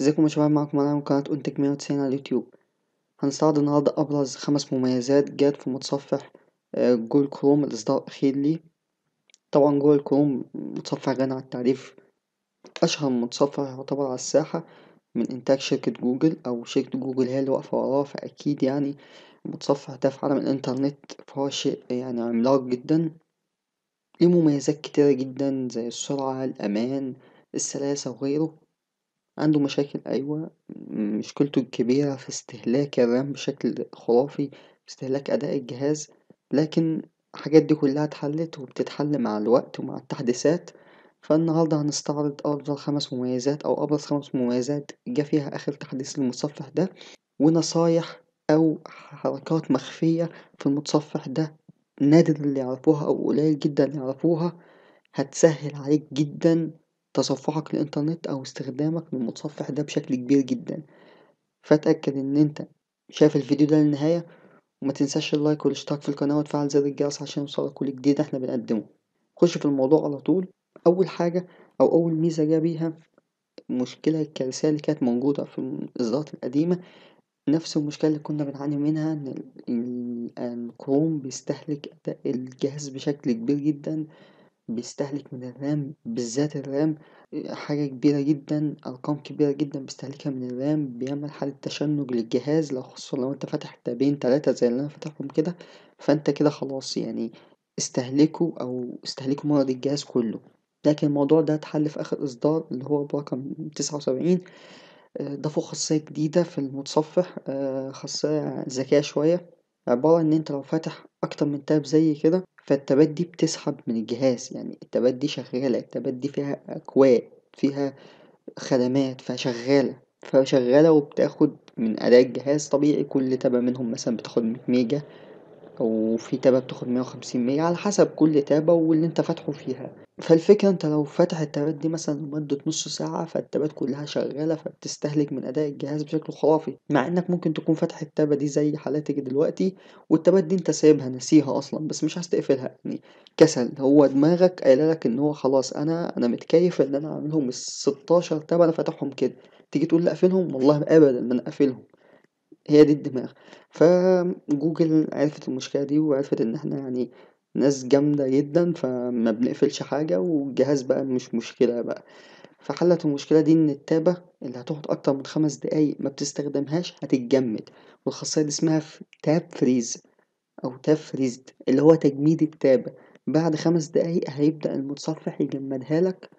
ازيكم يا شباب معكم انا من قناة أنتج 190 على اليوتيوب هنستعرض النهاردة أبرز خمس مميزات جت في متصفح آه، جوجل كروم الإصدار الأخير ليه طبعا جوجل كروم متصفح غني عن التعريف أشهر متصفح يعتبر على الساحة من إنتاج شركة جوجل أو شركة جوجل هي اللي واقفة وراه فأكيد يعني المتصفح ده في عالم الإنترنت فهو شيء يعني عملاق جدا ليه مميزات كتيرة جدا زي السرعة الأمان السلاسة وغيره عنده مشاكل أيوه، مشكلته الكبيرة في استهلاك الرام بشكل خرافي، استهلاك أداء الجهاز، لكن الحاجات دي كلها اتحلت وبتتحل مع الوقت ومع التحديثات، فالنهاردة هنستعرض أفضل خمس مميزات أو أبرز خمس مميزات جا فيها آخر تحديث للمتصفح ده، ونصايح أو حركات مخفية في المتصفح ده نادر اللي يعرفوها أو قليل جدا اللي يعرفوها هتسهل عليك جدا تصفحك للإنترنت أو استخدامك للمتصفح ده بشكل كبير جدًا، فاتأكد إن أنت شايف الفيديو ده للنهاية ومتنساش اللايك والاشتراك في القناة وتفعل زر الجرس عشان يوصلك كل جديد احنا بنقدمه، خش في الموضوع على طول، أول حاجة أو أول ميزة جا بيها مشكلة الكارثية اللي كانت موجودة في الإصدارات القديمة نفس المشكلة اللي كنا بنعاني منها إن الكروم بيستهلك الجهاز بشكل كبير جدًا. بيستهلك من الرام بالذات الرام حاجة كبيرة جدا أرقام كبيرة جدا بيستهلكها من الرام بيعمل حالة تشنج للجهاز لو خصوصا لو انت فاتح تابين تلاتة زي اللي أنا فاتحهم كده فانت كده خلاص يعني استهلكه أو استهلكوا مرض الجهاز كله لكن الموضوع ده اتحل في آخر إصدار اللي هو برقم تسعة وسبعين ضافوا آه، خاصية جديدة في المتصفح آه، خاصية ذكية شوية عبارة إن أنت لو فاتح أكتر من تاب زي كده فالتابات دي بتسحب من الجهاز، يعني التابات دي شغّالة، التابات دي فيها أكواد، فيها خدمات، فشغّالة فشغّالة وبتاخد من أداء الجهاز طبيعي كل تابة منهم مثلًا بتاخد ميجا. وفي تابة بتاخد مية وخمسين مية على حسب كل تابة واللي انت فاتحه فيها فالفكرة انت لو فاتح التابات دي مثلا لمدة نص ساعة فالتابات كلها شغالة فبتستهلك من أداء الجهاز بشكل خرافي مع انك ممكن تكون فاتح التابة دي زي حالاتك دلوقتي والتابات دي انت سايبها ناسيها أصلا بس مش عايز تقفلها يعني كسل هو دماغك قايلة لك ان هو خلاص انا انا متكيف ان انا عاملهم الستاشر تابة انا فاتحهم كده تيجي تقول لي اقفلهم والله ابدا ما انا اقفلهم هي دي الدماغ. فجوجل عرفت المشكلة دي وعرفت إن إحنا يعني ناس جامدة جدًا، فما بنقفلش حاجة والجهاز بقى مش مشكلة بقى. فحلت المشكلة دي إن التابة اللي هتقعد أكتر من خمس دقايق ما بتستخدمهاش هتتجمد، والخاصية دي اسمها تاب فريز أو تاب فريزد اللي هو تجميد التابة، بعد خمس دقايق هيبدأ المتصفح يجمدها لك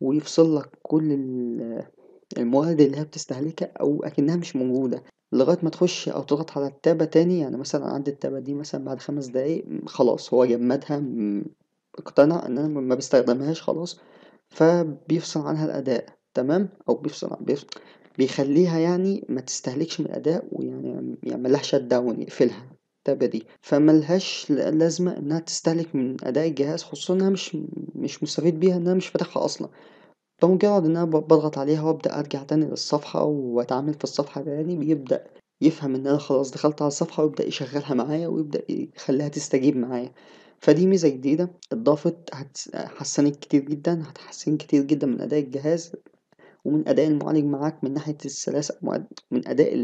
ويفصل لك كل المواد اللي هي بتستهلكها أو أكنها مش موجودة. لغاية ما تخش أو تضغط على التابة تاني، يعني مثلًا عندي التابة دي مثلًا بعد خمس دقايق خلاص هو جمّدها اقتنع إن أنا ما بستخدمهاش خلاص، فبيفصل عنها الأداء تمام، أو بيفصل بيفصل بيخلّيها يعني ما تستهلكش من الأداء ويعني يعني ملهاش لهاش داون يقفلها التابة دي، فملهاش لازمة إنها تستهلك من أداء الجهاز خصوصًا إن أنا مش مش مستفيد بيها إن أنا مش فاتحها أصلًا. بمجرد إن أنا بضغط عليها وأبدأ أرجع تاني للصفحة وأتعامل في الصفحة تاني بيبدأ يفهم إن أنا خلاص دخلت على الصفحة ويبدأ يشغلها معايا ويبدأ يخليها تستجيب معايا، فدي ميزة جديدة اتضافت هتحسنك كتير جدا هتحسن كتير جدا من أداء الجهاز ومن أداء المعالج معاك من ناحية السلاسة من أداء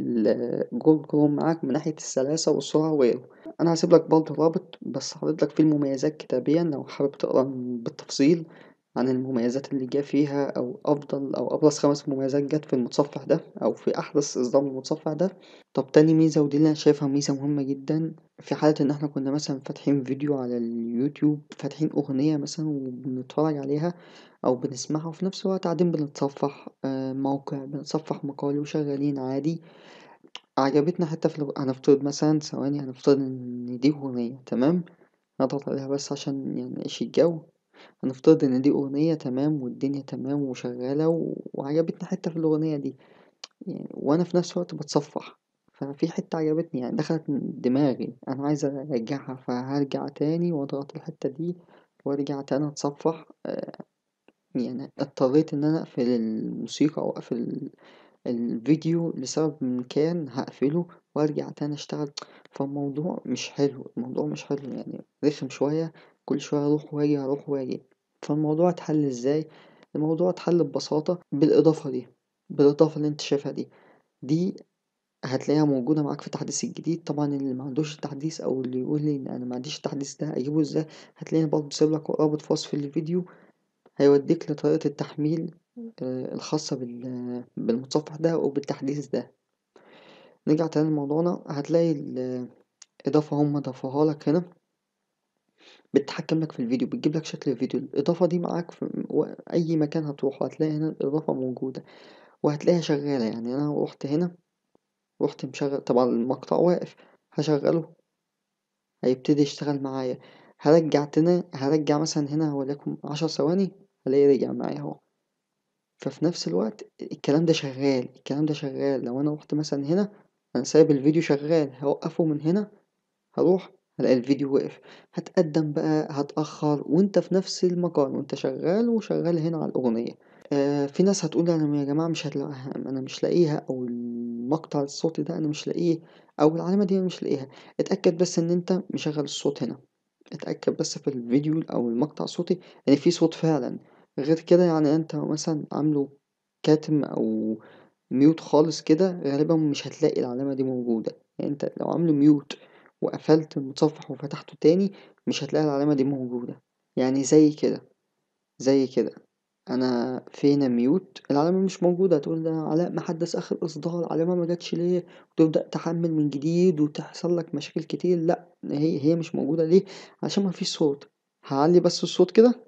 جوجل كروم معاك من ناحية السلاسة والسرعة وغيره، أنا هسيبلك برضه رابط بس لك فيه المميزات كتابيا لو حابب تقرا بالتفصيل. عن المميزات اللي جه فيها أو أفضل أو أبرز خمس مميزات جت في المتصفح ده أو في أحدث إصدار للمتصفح ده، طب تاني ميزة ودي اللي أنا شايفها ميزة مهمة جدًا في حالة إن إحنا كنا مثلًا فاتحين فيديو على اليوتيوب فاتحين أغنية مثلًا وبنتفرج عليها أو بنسمعها وفي نفس الوقت قاعدين بنتصفح آه، موقع بنتصفح مقال وشغالين عادي، عجبتنا حتة في الأغ هنفترض مثلًا ثواني هنفترض إن دي أغنية تمام؟ نضغط عليها بس عشان يعني نعيش الجو. هنفترض إن دي أغنية تمام والدنيا تمام وشغّالة وعجبتنا وعجبتني حتّة في الأغنية دي، يعني وأنا في نفس الوقت بتصفح ففي حتّة عجبتني يعني دخلت دماغي أنا عايز أرجّعها، فهرجع تاني وأضغط الحتّة دي وأرجع تاني أتصفّح آه، يعني اضطريت إن أنا أقفل الموسيقى أو أقفل الفيديو لسبب من كان هقفله وأرجع تاني أشتغل فالموضوع مش حلو، الموضوع مش حلو يعني رخم شوية. كل شوية أروح وآجي أروح وآجي، فالموضوع اتحل ازاي؟ الموضوع اتحل ببساطة بالإضافة دي، بالإضافة اللي انت شايفها دي، دي هتلاقيها موجودة معاك في التحديث الجديد طبعا اللي معندوش التحديث أو اللي يقول لي إن أنا معنديش التحديث ده أجيبه ازاي هتلاقيني برضه سايبلك رابط في الفيديو هيوديك لطريقة التحميل آه، الخاصة بالمتصفح ده أو بالتحديث ده، نرجع تاني لموضوعنا هتلاقي الإضافة هُم لك هنا. بتحكم لك في الفيديو، بتجيب لك شكل الفيديو، الإضافة دي معاك في و أي مكان هتروحه هتلاقي هنا الإضافة موجودة، وهتلاقيها شغالة يعني أنا لو روحت هنا روحت مشغل طبعا المقطع واقف هشغله هيبتدي يشتغل معايا، هرجع تاني هرجع مثلا هنا لكم عشر ثواني هلاقي رجع معايا أهو، ففي نفس الوقت الكلام ده شغال الكلام ده شغال لو أنا روحت مثلا هنا أنا سايب الفيديو شغال هوقفه من هنا هروح هلاقي الفيديو وقف، هتقدّم بقى، هتأخّر وأنت في نفس المكان وأنت شغّال وشغّال هنا على الأغنية، آه في ناس هتقول أنا يا جماعة مش هتلاقيها أنا مش لاقيها أو المقطع الصوتي ده أنا مش لاقيه أو العلامة دي أنا مش لاقيها، اتأكد بس إن أنت مشغّل الصوت هنا، اتأكد بس في الفيديو أو المقطع الصوتي إن في صوت فعلًا، غير كده يعني أنت مثلًا عامله كاتم أو ميوت خالص كده غالبًا مش هتلاقي العلامة دي موجودة، يعني أنت لو عامله ميوت وقفلت المتصفح وفتحته تاني مش هتلاقي العلامة دي موجودة يعني زي كده زي كده انا فين ميوت العلامة مش موجودة تقول ده علاء محدث اخر اصدار العلامة ما جاتش ليه وتبدأ تحمل من جديد وتحصل لك مشاكل كتير لا هي هي مش موجودة ليه عشان ما فيش صوت هعلي بس الصوت كده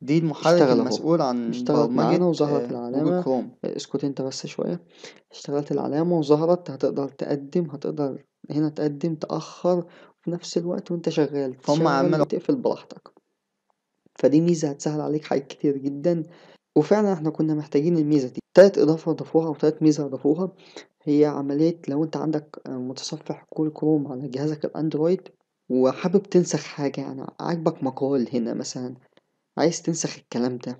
دي المحرك المسؤول عن اشتغلت معانا وظهرت آه، العلامة اسكت انت بس شوية اشتغلت العلامة وظهرت هتقدر تقدم هتقدر هنا تقدم تأخر في نفس الوقت وانت شغال فهم عمالوا تقفل براحتك فدي ميزة هتسهل عليك حاجات كتير جدا وفعلا احنا كنا محتاجين الميزة دي تالت إضافة او تالت ميزة اضافوها هي عملية لو انت عندك متصفح كول كروم على جهازك الأندرويد وحابب تنسخ حاجة يعني عاجبك مقال هنا مثلا عايز تنسخ الكلام ده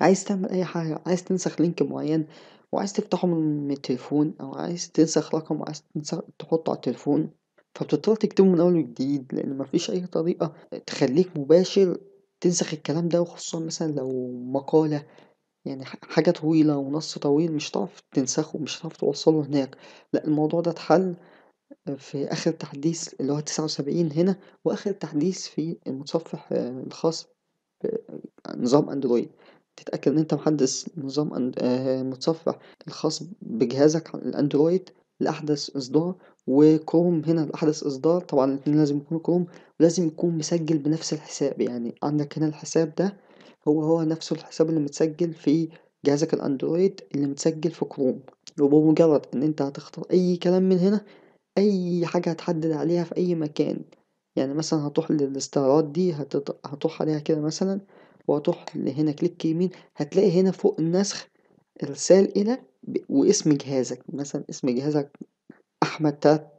عايز تعمل أي حاجة عايز تنسخ لينك معين وعايز تفتحه من التليفون أو عايز تنسخ رقم عايز تنسخ تحطه على التليفون فبتضطر تكتبه من أول وجديد لأن مفيش أي طريقة تخليك مباشر تنسخ الكلام ده وخصوصا مثلا لو مقالة يعني حاجة طويلة ونص طويل مش هتعرف تنسخه مش هتعرف توصله هناك لأ الموضوع ده اتحل في آخر تحديث اللي هو تسعة وسبعين هنا وآخر تحديث في المتصفح الخاص بنظام أندرويد. تتأكد إن أنت محدّث نظام آه، متصفح الخاص بجهازك الأندرويد لأحدث إصدار، وكروم هنا لأحدث إصدار طبعًا الاتنين لازم يكونوا كروم، ولازم يكون مسجّل بنفس الحساب، يعني عندك هنا الحساب ده هو، هو نفسه الحساب اللي متسجّل في جهازك الأندرويد اللي متسجّل في كروم، وبمجرد إن أنت هتختار أي كلام من هنا أي حاجة هتحدّد عليها في أي مكان، يعني مثلًا هتروح للاستعراض دي هتروح عليها كده مثلًا. وهتروح هنا كليك يمين هتلاقي هنا فوق النسخ إرسال إلى واسم جهازك مثلا اسم جهازك أحمد تلات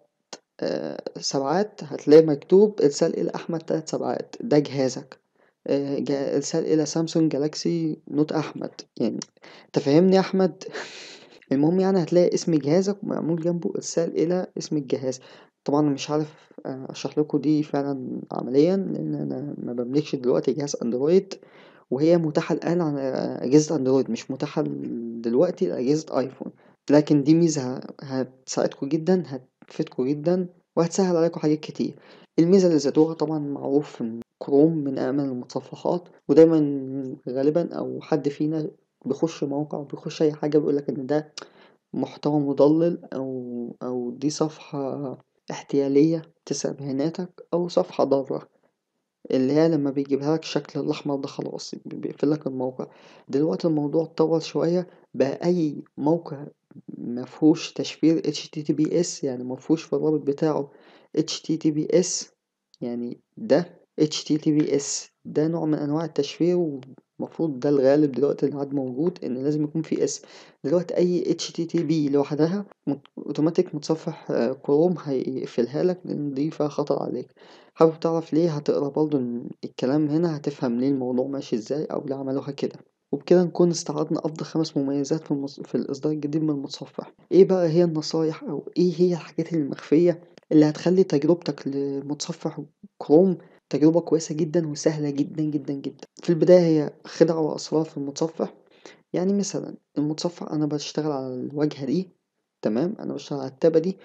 آه، سبعات هتلاقي مكتوب إرسال إلى أحمد تلات سبعات ده جهازك إرسال آه، إلى سامسونج جالاكسي نوت أحمد يعني تفهمني يا أحمد المهم يعني هتلاقي اسم جهازك معمول جنبه إرسال إلى اسم الجهاز طبعًا مش عارف آه، أشرح لكم دي فعلًا عمليًا، لإن أنا ما بملكش دلوقتي جهاز أندرويد، وهي متاحة الآن على أجهزة أندرويد مش متاحة دلوقتي لأجهزة أيفون، لكن دي ميزة هتساعدكم جدًا هتفيدكم جدًا، وهتسهل عليكم حاجات كتير، الميزة اللي زادوها طبعًا معروف إن كروم من أأمن المتصفحات، ودايمًا غالبًا أو حد فينا بيخش موقع بيخش أي حاجة بيقولك إن ده محتوى مضلل أو أو دي صفحة احتيالية تسعيناتك أو صفحة ضارة اللي هي لما بيجيبها لك الشكل الأحمر ده خلاص بيقفلك الموقع دلوقتي الموضوع اتطور شوية بقى أي موقع مفهوش تشفير HTTPS يعني مفهوش في الرابط بتاعه HTTPS يعني ده HTTPS ده نوع من أنواع التشفير المفروض ده الغالب دلوقتي اللي عاد موجود إن لازم يكون في اسم، دلوقتي أي اتش تي تي بي لوحدها أوتوماتيك متصفح كروم آه، هيقفلها لك لإن دي فيها خطر عليك، حابب تعرف ليه هتقرا برضو الكلام هنا هتفهم ليه الموضوع ماشي إزاي أو ليه عملوها كده، وبكده نكون استعرضنا أفضل خمس مميزات في المص في الإصدار الجديد من المتصفح، إيه بقى هي النصايح أو إيه هي الحاجات المخفية اللي هتخلي تجربتك لمتصفح كروم تجربة كويسة جدًا وسهلة جدًا، جدًا، جدًا. في البداية هي خدع وأسرار في المتصفح، يعني مثلًا المتصفح أنا بشتغل على الواجهة دي تمام، أنا بشتغل على التابة دي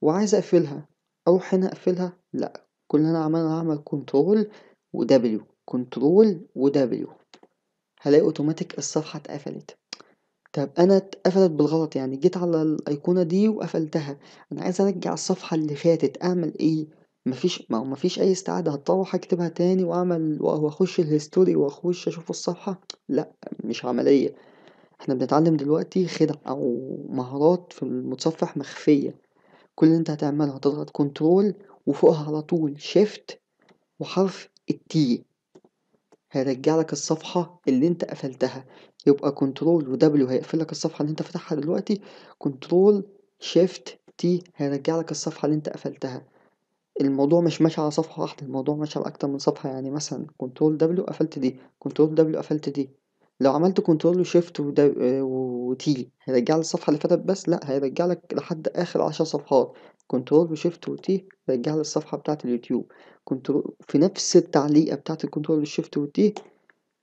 وعايز أقفلها، أروح هنا أقفلها؟ لأ، كل اللي أنا هاعمله هاعمل كنترول ودبليو كنترول ودبليو هلاقي أوتوماتيك الصفحة اتقفلت. طب أنا اتقفلت بالغلط يعني جيت على الأيقونة دي وقفلتها، أنا عايز أرجع الصفحة اللي فاتت أعمل إيه؟ مفيش ما هو مفيش أي استعادة هاتطوّح أكتبها تاني وأعمل وأخش الهيستوري وأخش أشوف الصفحة لأ مش عملية، إحنا بنتعلم دلوقتي خِدع أو مهارات في المتصفح مخفية، كل اللي أنت هتعمله هتضغط كنترول وفوقها على طول شيفت وحرف التي هيرجعلك الصفحة اللي أنت قفلتها، يبقى كنترول ودبليو هيقفلك الصفحة اللي أنت فاتحها دلوقتي، كنترول شيفت تي هيرجعلك الصفحة اللي أنت قفلتها. الموضوع مش ماشي على صفحة واحدة، الموضوع ماشي على أكتر من صفحة، يعني مثلًا كنترول دبليو قفلت دي، كنترول دبليو قفلت دي، لو عملت كنترول وشيفت آه، وتي هيرجع لك الصفحة اللي فاتت بس؟ لأ هيرجع لك لحد آخر عشر صفحات، كنترول وشيفت وتي رجع لي الصفحة بتاعة اليوتيوب، كنترول في نفس التعليقة بتاعة الكنترول وشيفت وتي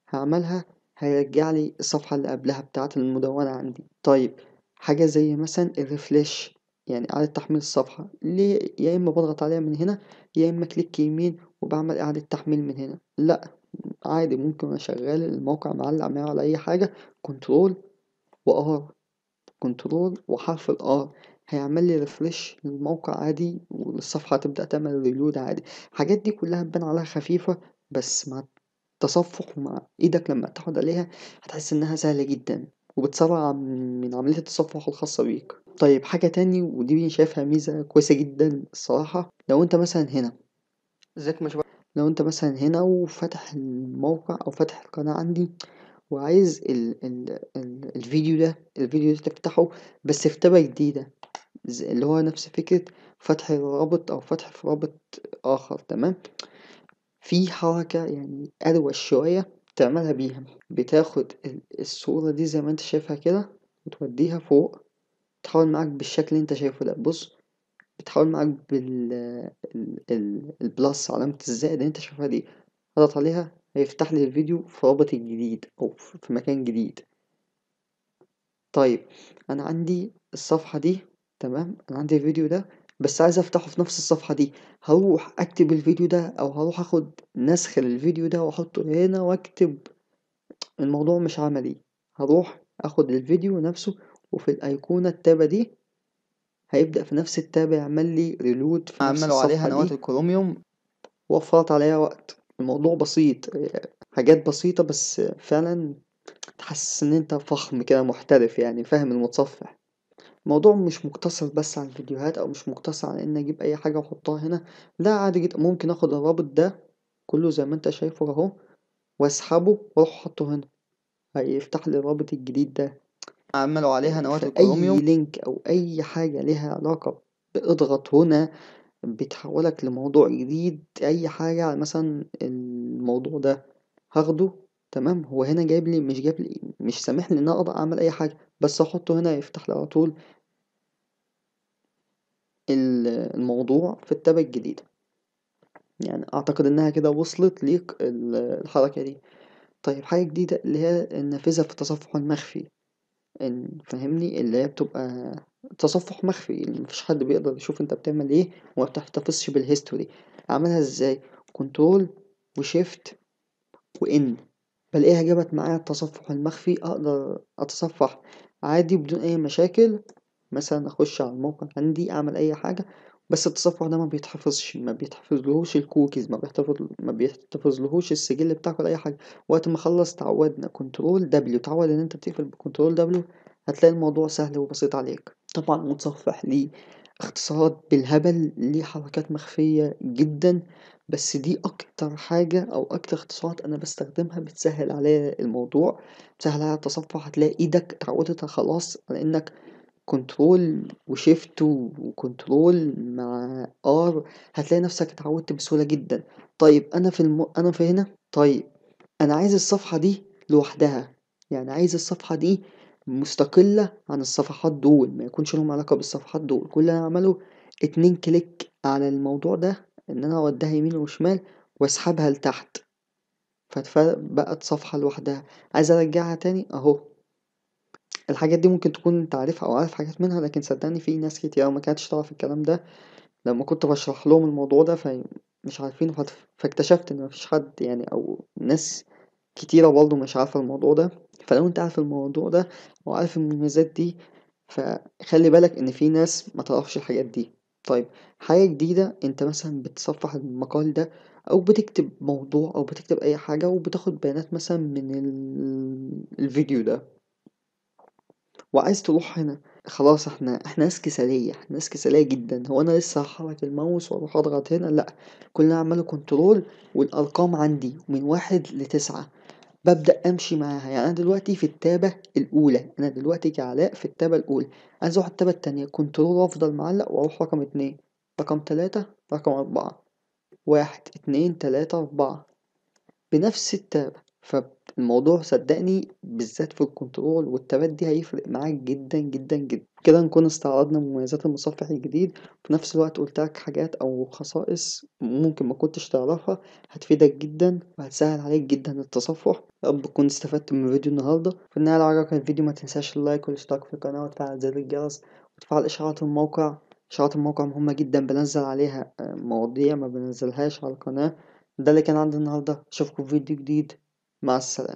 هعملها هيرجع لي الصفحة اللي قبلها بتاعة المدونة عندي، طيب حاجة زي مثلًا الريفليش يعني إعادة تحميل الصفحة ليه يا إما بضغط عليها من هنا يا إما كليك يمين وبعمل إعادة تحميل من هنا لأ عادي ممكن أنا شغال الموقع معلق معايا على أي حاجة كنترول وآر كنترول وحرف الآر هيعمل لي ريفريش للموقع عادي والصفحة هتبدأ تعمل ريلود عادي الحاجات دي كلها هتبان عليها خفيفة بس مع التصفح ومع إيدك لما تقعد عليها هتحس إنها سهلة جدا وبتسرع من عملية التصفح الخاصة بيك. طيب حاجة تاني ودي شايفها ميزة كويسة جدًا الصراحة، لو أنت مثلًا هنا ازيك مش باشمهندس؟ لو أنت مثلًا هنا وفاتح الموقع أو فاتح القناة عندي وعايز ال ال ال الفيديو ده الفيديو ده تفتحه بس في تبع جديدة، اللي هو نفس فكرة فتح الرابط أو فتح في رابط آخر تمام، في حركة يعني أروش شوية تعملها بيها، بتاخد الصورة دي زي ما أنت شايفها كده وتوديها فوق. بتحاول معاك بالشكل اللي أنت شايفه ده، بُص بتحاول معاك بال ال البلس علامة الزائد اللي أنت شايفها دي، أضغط عليها هيفتح لي الفيديو في رابط الجديد أو في مكان جديد. طيب أنا عندي الصفحة دي تمام، أنا عندي الفيديو ده بس عايز أفتحه في نفس الصفحة دي، هروح أكتب الفيديو ده أو هروح آخد نسخ للفيديو ده وأحطه هنا وأكتب الموضوع مش عملي، هروح آخد الفيديو نفسه وفي الأيقونة التابة دي هيبدأ في نفس التابة يعمل لي ريلود في نفس عملوا عليها نواة الكروميوم وفرت عليا وقت الموضوع بسيط حاجات بسيطة بس فعلا تحسس ان انت فخم كده محترف يعني فاهم المتصفح الموضوع مش مقتصر بس على الفيديوهات او مش مقتصر على ان اجيب اي حاجة واحطها هنا لا عادي جدا ممكن اخد الرابط ده كله زي ما انت شايفه اهو واسحبه واروح احطه هنا هيفتح لي الرابط الجديد ده عملوا عليها نواة الكروميوم أي لينك أو أي حاجة لها علاقة باضغط هنا بتحولك لموضوع جديد أي حاجة مثلا الموضوع ده هاخده تمام هو هنا جايب لي مش جايب لي مش سامح لي إن أقدر أعمل أي حاجة بس أحطه هنا يفتح لي على طول الموضوع في التابة الجديدة يعني أعتقد إنها كده وصلت ليك الحركة دي طيب حاجة جديدة اللي هي النافذة في التصفح المخفي ان فاهمني؟ اللي هي بتبقى تصفُّح مخفي، اللي مفيش حد بيقدر يشوف أنت بتعمل إيه وما بتحتفظش بالهيستوري أعملها إزاي؟ كنترول وشيفت وان بلاقيها جابت معايا التصفُّح المخفي أقدر أتصفّح عادي بدون أي مشاكل، مثلًا أخش على الموقع عندي أعمل أي حاجة. بس التصفح ده ما بيتحفظش ما بيتحفظلهوش الكوكيز ما بيحتفظ ما بيحتفظلهوش السجل بتاعك ولا اي حاجه وقت ما خلص تعودنا كنترول دبليو تعود ان انت بتقفل بكنترول دبليو هتلاقي الموضوع سهل وبسيط عليك طبعا متصفح ليه اختصارات بالهبل ليه حركات مخفيه جدا بس دي اكتر حاجه او اكتر اختصارات انا بستخدمها بتسهل عليا الموضوع بتسهل عليا التصفح هتلاقي ايدك اتعودت خلاص على انك كنترول وشيفت وكنترول مع ار هتلاقي نفسك اتعودت بسهولة جدًا. طيب أنا في الم أنا في هنا طيب أنا عايز الصفحة دي لوحدها، يعني عايز الصفحة دي مستقلة عن الصفحات دول، ما يكونش لهم علاقة بالصفحات دول، كل اللي أنا اعمله اتنين كليك على الموضوع ده إن أنا أوديها يمين وشمال وأسحبها لتحت، فبقت بقت صفحة لوحدها، عايز أرجعها تاني أهو. الحاجات دي ممكن تكون أنت عارفها أو عارف حاجات منها، لكن صدّقني في ناس كتيرة ما كانتش تعرف الكلام ده لمّا كنت بشرح لهم الموضوع ده فمش مش عارفينه فاكتشفت إن مفيش حد يعني أو ناس كتيرة برضه مش عارفة الموضوع ده، فلو أنت عارف الموضوع ده وعارف المميزات دي فخلّي بالك إن في ناس ما تعرفش الحاجات دي. طيب حاجة جديدة أنت مثلًا بتصفّح المقال ده أو بتكتب موضوع أو بتكتب أي حاجة وبتاخد بيانات مثلًا من ال الفيديو ده. وعايز تروح هنا خلاص احنا احنا ناس كسالية احنا ناس كسالية جدا هو انا لسه هحرك الماوس واروح اضغط هنا لا كل اللي عماله كنترول والارقام عندي من واحد لتسعة ببدأ أمشي معاها يعني أنا دلوقتي في التابة الأولى أنا دلوقتي كعلاء في التابة الأولى عايز أروح التابة التانية كنترول أفضل معلق وأروح رقم اتنين رقم تلاتة رقم أربعة واحد اتنين تلاتة أربعة بنفس التابة فب الموضوع صدّقني بالذات في الكنترول والتبدي هيفرق معاك جدًا، جدًا، جدًا. كده نكون استعرضنا مميزات المصفح الجديد، في نفس الوقت قُلت لك حاجات أو خصائص ممكن ما كنتش تعرفها هتفيدك جدًا وهتسهّل عليك جدًا التصفح، رب تكون استفدت من فيديو النهارده. في النهاية لو عجبك الفيديو ما تنساش اللايك والاشتراك في القناة وتفعّل زر الجرس وتفعّل إشعارات الموقع، إشعارات الموقع مهمة جدًا بنزل عليها مواضيع ما بنزلهاش على القناة. ده اللي كان عندي النهارده، أشوفكم في فيديو جديد. Mağazalama.